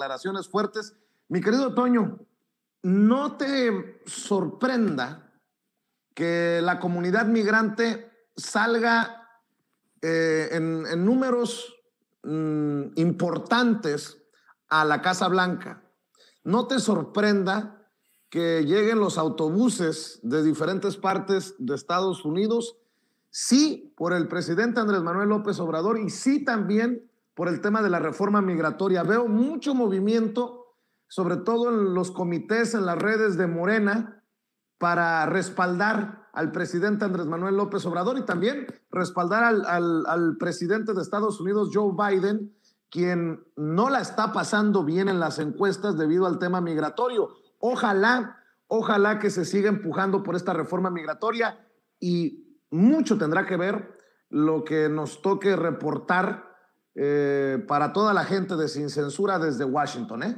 declaraciones fuertes. Mi querido Toño, no te sorprenda que la comunidad migrante salga eh, en, números mm, importantes a la Casa Blanca. No te sorprenda que lleguen los autobuses de diferentes partes de Estados Unidos, sí por el presidente Andrés Manuel López Obrador y sí también por el tema de la reforma migratoria. Veo mucho movimiento, sobre todo en los comités, en las redes de Morena, para respaldar al presidente Andrés Manuel López Obrador y también respaldar al, presidente de Estados Unidos, Joe Biden, quien no la está pasando bien en las encuestas debido al tema migratorio. Ojalá, ojalá que se siga empujando por esta reforma migratoria y mucho tendrá que ver lo que nos toque reportar eh, para toda la gente de Sin Censura desde Washington, ¿eh?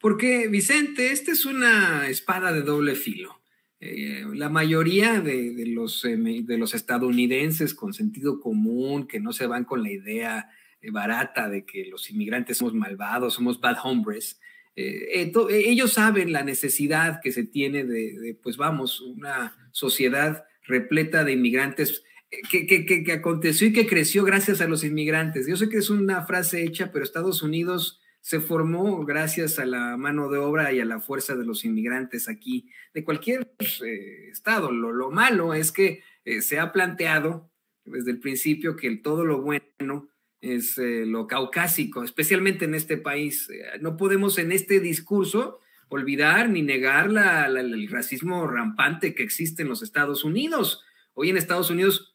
Porque, Vicente, esta es una espada de doble filo. Eh, la mayoría de, los, eh, de los estadounidenses con sentido común, que no se van con la idea barata de que los inmigrantes somos malvados, somos bad hombres, ellos saben la necesidad que se tiene de, de, pues vamos, una sociedad repleta de inmigrantes que, que, que, aconteció y que creció gracias a los inmigrantes. Yo sé que es una frase hecha, pero Estados Unidos se formó gracias a la mano de obra y a la fuerza de los inmigrantes aquí, de cualquier pues, eh, estado. Lo, lo, malo es que eh, se ha planteado desde el principio que todo lo bueno es eh, lo caucásico, especialmente en este país. no podemos en este discurso olvidar ni negar la, el racismo rampante que existe en los Estados Unidos. Hoy en Estados Unidos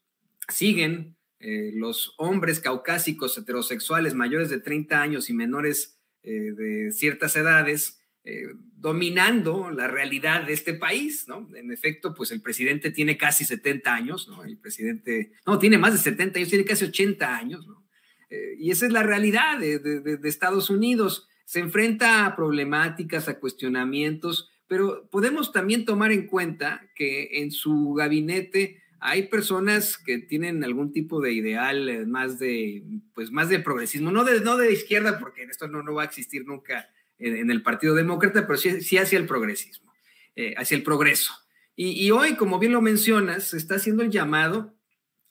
siguen eh, los hombres caucásicos heterosexuales mayores de 30 años y menores eh, de ciertas edades eh, dominando la realidad de este país, ¿no? En efecto, pues el presidente tiene casi 70 años, ¿no? El presidente, no, tiene más de 70 años, tiene casi 80 años, ¿no? y esa es la realidad de Estados Unidos. Se enfrenta a problemáticas, a cuestionamientos, pero podemos también tomar en cuenta que en su gabinete hay personas que tienen algún tipo de ideal eh, más de, pues más de progresismo, no de, no de izquierda, porque esto no, no va a existir nunca en, el Partido Demócrata, pero sí, hacia el progresismo, eh, hacia el progreso. Y, hoy, como bien lo mencionas, se está haciendo el llamado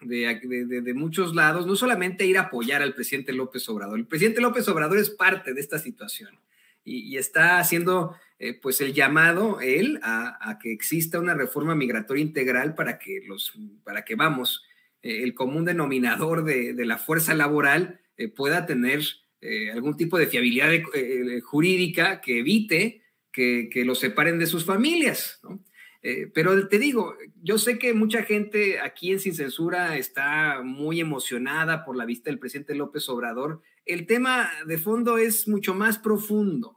de, de muchos lados, no solamente ir a apoyar al presidente López Obrador, el presidente López Obrador es parte de esta situación y, está haciendo eh, pues el llamado él a, que exista una reforma migratoria integral para que los para que vamos eh, el común denominador de, la fuerza laboral eh, pueda tener algún tipo de fiabilidad jurídica que evite que, que, los separen de sus familias pero te digo, yo sé que mucha gente aquí en Sin Censura está muy emocionada por la vista del presidente López Obrador. El tema de fondo es mucho más profundo.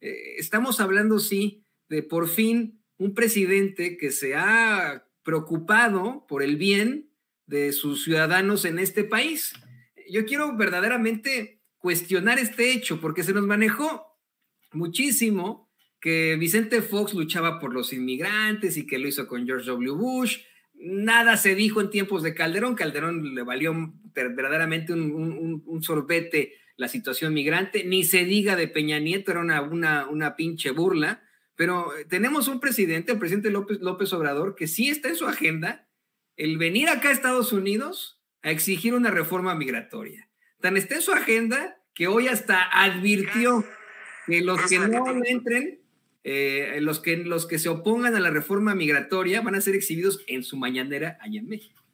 Eh, estamos hablando, sí, de por fin un presidente que se ha preocupado por el bien de sus ciudadanos en este país. Yo quiero verdaderamente cuestionar este hecho porque se nos manejó muchísimo que Vicente Fox luchaba por los inmigrantes y que lo hizo con George W. Bush. Nada se dijo en tiempos de Calderón. Calderón le valió verdaderamente un sorbete la situación migrante, ni se diga de Peña Nieto, era una, una, una pinche burla, pero eh, tenemos un presidente, el presidente López, López Obrador, que sí está en su agenda el venir acá a Estados Unidos a exigir una reforma migratoria. Tan está en su agenda que hoy hasta advirtió que los que no entren, eh, los, que, los que se opongan a la reforma migratoria van a ser exhibidos en su mañanera allá en México.